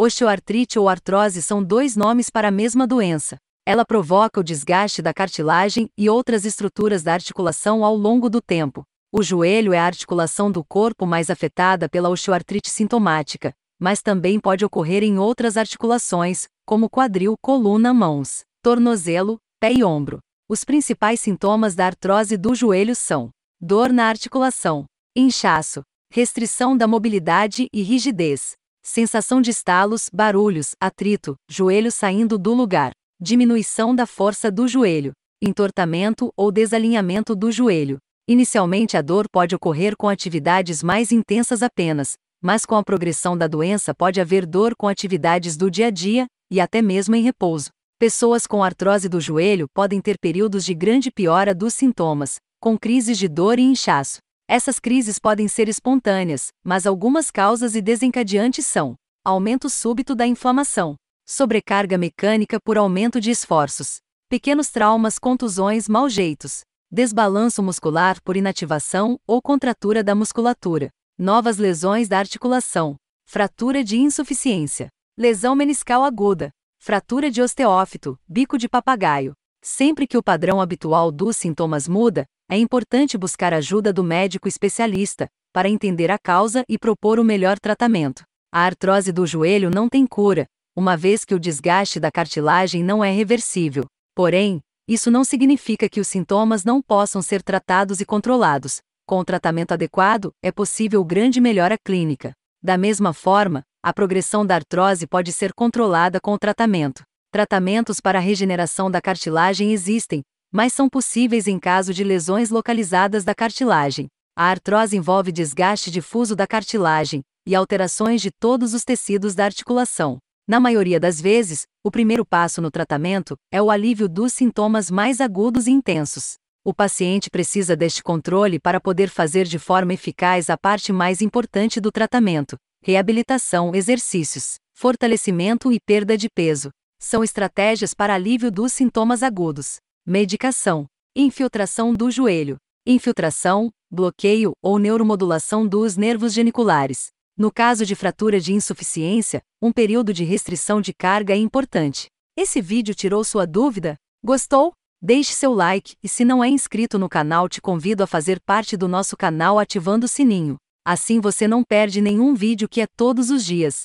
Osteoartrite ou artrose são dois nomes para a mesma doença. Ela provoca o desgaste da cartilagem e outras estruturas da articulação ao longo do tempo. O joelho é a articulação do corpo mais afetada pela osteoartrite sintomática, mas também pode ocorrer em outras articulações, como quadril, coluna, mãos, tornozelo, pé e ombro. Os principais sintomas da artrose do joelho são dor na articulação, inchaço, restrição da mobilidade e rigidez, sensação de estalos, barulhos, atrito, joelho saindo do lugar, diminuição da força do joelho, entortamento ou desalinhamento do joelho. Inicialmente, a dor pode ocorrer com atividades mais intensas apenas, mas com a progressão da doença pode haver dor com atividades do dia a dia e até mesmo em repouso. Pessoas com artrose do joelho podem ter períodos de grande piora dos sintomas, com crises de dor e inchaço. Essas crises podem ser espontâneas, mas algumas causas e desencadeantes são aumento súbito da inflamação, sobrecarga mecânica por aumento de esforços, pequenos traumas, contusões, mal jeitos, desbalanço muscular por inativação ou contratura da musculatura, novas lesões da articulação, fratura de insuficiência, lesão meniscal aguda, fratura de osteófito, bico de papagaio. Sempre que o padrão habitual dos sintomas muda, é importante buscar ajuda do médico especialista para entender a causa e propor o melhor tratamento. A artrose do joelho não tem cura, uma vez que o desgaste da cartilagem não é reversível. Porém, isso não significa que os sintomas não possam ser tratados e controlados. Com o tratamento adequado, é possível grande melhora clínica. Da mesma forma, a progressão da artrose pode ser controlada com o tratamento. Tratamentos para a regeneração da cartilagem existem, mas são possíveis em caso de lesões localizadas da cartilagem. A artrose envolve desgaste difuso da cartilagem e alterações de todos os tecidos da articulação. Na maioria das vezes, o primeiro passo no tratamento é o alívio dos sintomas mais agudos e intensos. O paciente precisa deste controle para poder fazer de forma eficaz a parte mais importante do tratamento: reabilitação, exercícios, fortalecimento e perda de peso. São estratégias para alívio dos sintomas agudos medicação, infiltração do joelho, infiltração, bloqueio ou neuromodulação dos nervos geniculares. No caso de fratura de insuficiência, um período de restrição de carga é importante. Esse vídeo tirou sua dúvida? Gostou? Deixe seu like e se não é inscrito no canal, te convido a fazer parte do nosso canal ativando o sininho. Assim você não perde nenhum vídeo que é todos os dias.